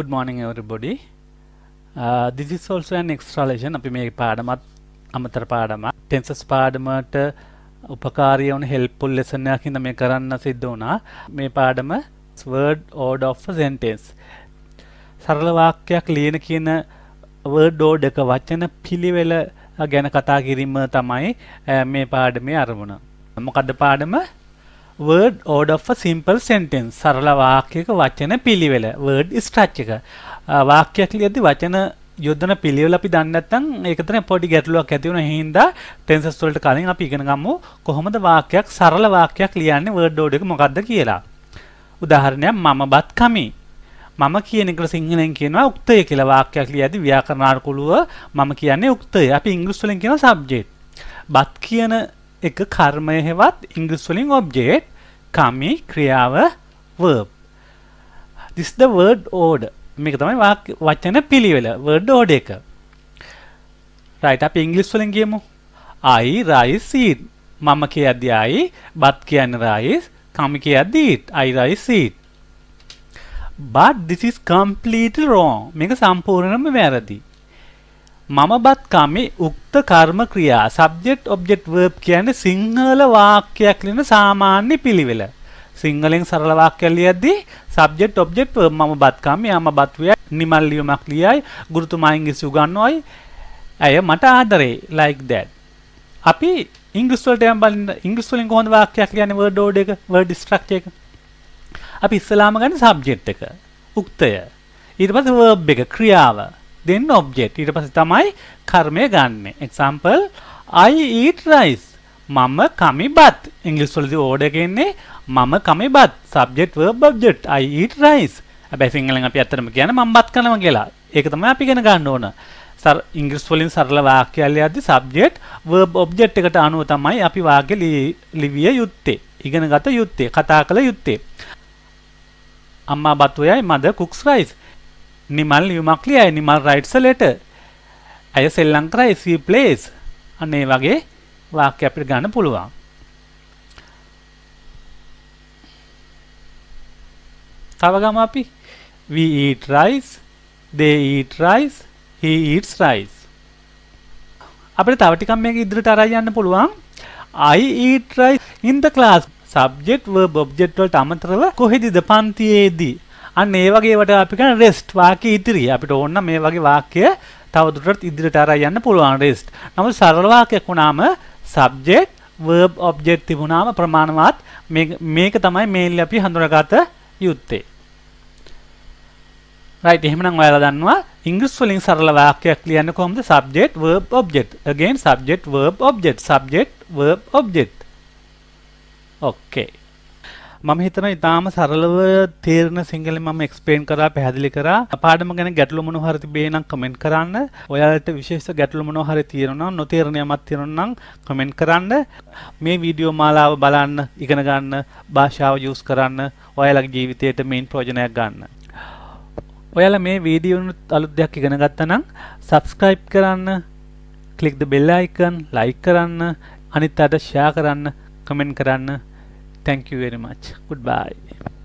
good morning everybody uh, this is also an extra lesson අපි මේ පාඩමත් අමතර පාඩමක් ටෙන්සස් පාඩමට උපකාරී වුණු helpful lesson එකක් හින්දා මේ කරන්න සිද්ධ වුණා මේ පාඩම word order of a sentence සරල වාක්‍යයක් ලියන කියන word order එක වචන පිළිවෙල ගැන කතා කිරීම තමයි uh, මේ පාඩමේ අරමුණ මොකද්ද පාඩම word order of a simple sentence සරල වාක්‍යයක වචන පිළිවෙල word structure එක වාක්‍යයක් ලියද්දි වචන යොදන පිළිවෙල අපි දන්නේ නැත්නම් ඒක තමයි පොඩි ගැටලුවක් ඇති වෙන හින්දා tenses වලට කලින් අපි ඉගෙන ගමු කොහොමද වාක්‍යයක් සරල වාක්‍යයක් ලියන්නේ word order එක මොකද්ද කියලා උදාහරණයක් මම බත් කමි මම කියන එකට සිංහලෙන් කියනවා උක්තය කියලා වාක්‍යයක් ලියද්දි ව්‍යාකරණ අනුකූලව මම කියන්නේ උක්තය අපි ඉංග්‍රීසි වලින් කියනවා subject බත් කියන එක කර්මය හෙවත් ඉංග්‍රීසි වලින් object කමි ක්‍රියාව verb this the word order මේක තමයි වචන පිළිවෙල word order එක right අපි ඉංග්‍රීසි වලින් ගියමු i rice eat මම කියද්දි i බත් කියන්නේ rice කමි කියද්දි eat i rice eat but this is completely wrong මේක සම්පූර්ණයෙන්ම වැරදි මම බත් කමේ උක්ත කර්ම ක්‍රියා සබ්ජෙක්ට් ඔබ්ජෙක්ට් වර්බ් කියන්නේ සිංහල වාක්‍යයක් ලියන සාමාන්‍ය පිළිවෙල. සිංහලෙන් සරල වාක්‍ය ලියද්දී සබ්ජෙක්ට් ඔබ්ජෙක්ට් වර්බ් මම බත් කමේ යම බත් විය නිමල් ලියුමක් ලියයි ගුරුතුමායින් ඉස් උගන්වයි. ඇය මට ආදරේ like that. අපි ඉංග්‍රීසි වලට යම් බලන්න ඉංග්‍රීසි වලින් කොහොමද වාක්‍යයක් ලියන්නේ word order එක word structure එක. අපි ඉස්සලාම ගන්න සබ්ජෙක්ට් එක. උක්තය. ඊට පස්සේ verb එක ක්‍රියාව. දෙන්න ඔබ්ජෙට් ඊට පස්සේ තමයි කර්මය ගන්න. Example I eat rice. මම කමි බත්. ඉංග්‍රීසි වලදී ඕඩර් එකෙන්නේ මම කමි බත්. subject verb object I eat rice. හැබැයි සිංහලෙන් අපි ඇත්තටම කියන්නේ මම බත් කනවා කියලා. ඒක තමයි අපි ඉගෙන ගන්න ඕන. සර් ඉංග්‍රීසි වලින් සරල වාක්‍ය ලියද්දී subject verb object එකට අනුව තමයි අපි වාක්‍ය ලිවිය යුත්තේ. ඉගෙනගත යුත්තේ, කතා කළ යුත්තේ. අම්මා බත් උයයි මද කුක්ස් රයිස්. නිමල් ලියුමක් ලියයි නිමල් රයිට්ස් ලෙටර් ඇය සෙල්ලම් කරයි she plays අන්න ඒ වගේ වාක්‍ය අපිට ගන්න පුළුවන් තව ගම අපි we eat rice they eat rice he eats rice අපිට තව ටිකක් මේක ඉදිරියට අරන් යන්න පුළුවන් I eat rice in the class subject verb object වලට අමතරව කොහෙදද පන්තියේදී අන්න ඒ වගේවට අපි කියන රෙස්ට් වාක්‍ය ඉදිරි අපිට ඕන මේ වගේ වාක්‍ය තවදුරටත් ඉදිරියට අරන් යන්න පුළුවන් රෙස්ට්. නමුත් සරල වාක්‍යයක් වුණාම subject verb object තිබුණාම ප්‍රමාණවත් මේක තමයි මේල් අපි හඳුනාගත යුත්තේ. right එහෙමනම් ඔයාලා දන්නවා ඉංග්‍රීසි වලින් සරල වාක්‍යයක් ලියන්න කොහොමද subject verb object again subject verb object subject verb object okay මම හිතන ඉතාම සරලව තේරණ සිංහල මම එක්ස්පේන් කරා පැහැදිලි කරා පාඩම ගැන ගැටලු මොන හරි තිබේනම් කමෙන්ට් කරන්න ඔයාලට විශේෂ ගැටලු මොන හරි තියෙනවා නොතේරණයක් තියෙනවා නම් කමෙන්ට් කරන්න මේ වීඩියෝ මාලාව බලන්න ඉගෙන ගන්න භාෂාව යූස් කරන්න ඔයාලගේ ජීවිතයට මේන් ප්‍රයෝජනයක් ගන්න ඔයාලා මේ වීඩියෝ අලුත් දෙයක් ඉගෙන ගත්තා නම් subscribe කරන්න click the bell icon like කරන්න අනිත් අයට share කරන්න කමෙන්ට් කරන්න Thank you very much. Goodbye.